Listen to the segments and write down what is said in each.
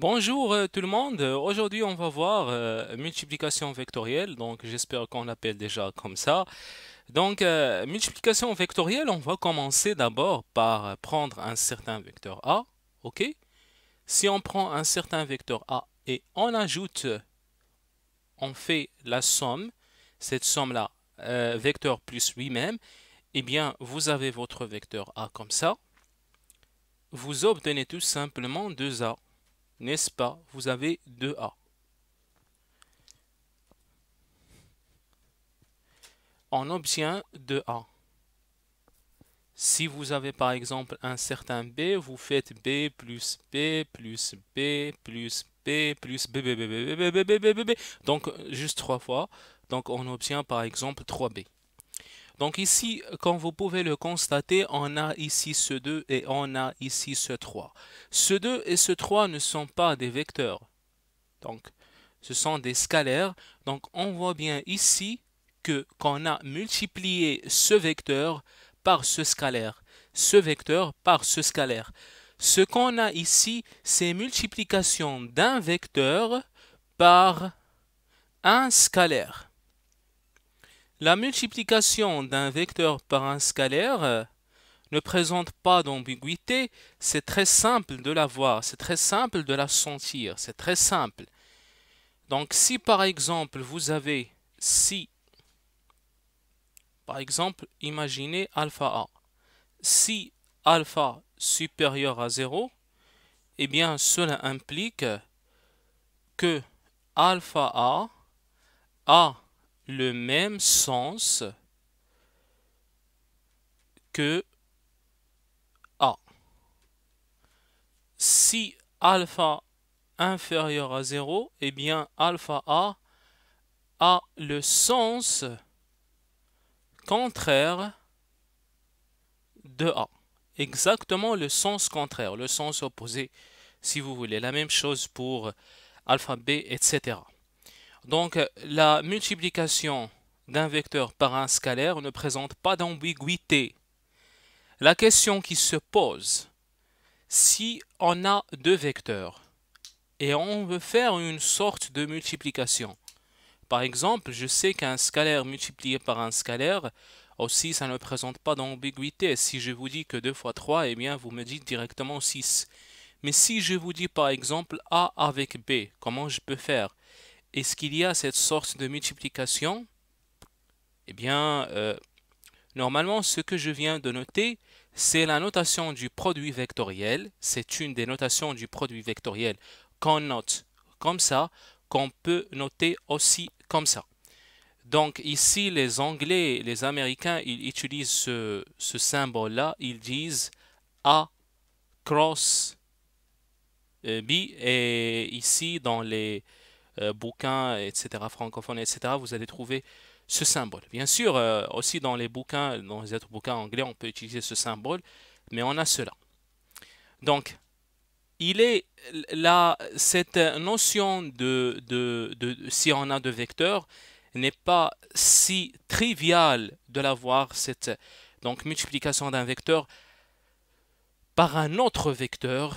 Bonjour euh, tout le monde, euh, aujourd'hui on va voir euh, multiplication vectorielle, donc j'espère qu'on l'appelle déjà comme ça. Donc multiplication vectorielle, on va commencer d'abord par prendre un certain vecteur A, ok Si on prend un certain vecteur A et on ajoute, on fait la somme, cette somme-là, vecteur plus lui-même, eh bien vous avez votre vecteur A comme ça, vous obtenez tout simplement 2A n'est-ce pas Vous avez 2A. On obtient 2A. Si vous avez par exemple un certain B, vous faites B plus B plus B plus B plus B, B, B, B. Donc juste trois fois. Donc on obtient par exemple 3B. Donc ici, comme vous pouvez le constater, on a ici ce 2 et on a ici ce 3. Ce 2 et ce 3 ne sont pas des vecteurs. Donc, ce sont des scalaires. Donc, on voit bien ici que qu'on a multiplié ce vecteur par ce scalaire. Ce vecteur par ce scalaire. Ce qu'on a ici, c'est multiplication d'un vecteur par un scalaire. La multiplication d'un vecteur par un scalaire euh, ne présente pas d'ambiguïté, c'est très simple de la voir, c'est très simple de la sentir, c'est très simple. Donc si par exemple vous avez si, par exemple imaginez alpha a, si alpha supérieur à 0, eh bien cela implique que alpha a a le même sens que A. Si alpha inférieur à 0, et eh bien alpha A a le sens contraire de A. Exactement le sens contraire, le sens opposé, si vous voulez. La même chose pour alpha B, etc. Donc la multiplication d'un vecteur par un scalaire ne présente pas d'ambiguïté. La question qui se pose, si on a deux vecteurs et on veut faire une sorte de multiplication, par exemple, je sais qu'un scalaire multiplié par un scalaire, aussi ça ne présente pas d'ambiguïté. Si je vous dis que 2 fois 3, eh bien vous me dites directement 6. Mais si je vous dis par exemple A avec B, comment je peux faire est-ce qu'il y a cette sorte de multiplication Eh bien, euh, normalement, ce que je viens de noter, c'est la notation du produit vectoriel. C'est une des notations du produit vectoriel qu'on note comme ça, qu'on peut noter aussi comme ça. Donc ici, les Anglais, les Américains, ils utilisent ce symbole-là. Ils disent A cross euh, B. Et ici, dans les, euh, bouquins, etc., francophones, etc., vous allez trouver ce symbole. Bien sûr, euh, aussi dans les bouquins, dans les autres bouquins anglais, on peut utiliser ce symbole, mais on a cela. Donc, il est là, cette notion de, de, de si on a deux vecteurs n'est pas si trivial de l'avoir, cette donc multiplication d'un vecteur par un autre vecteur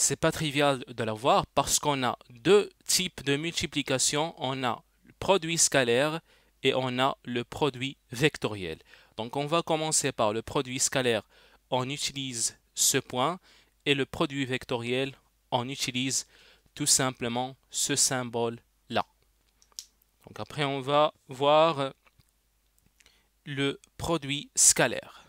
c'est pas trivial de la voir parce qu'on a deux types de multiplication. On a le produit scalaire et on a le produit vectoriel. Donc on va commencer par le produit scalaire, on utilise ce point, et le produit vectoriel, on utilise tout simplement ce symbole-là. Donc après on va voir le produit scalaire.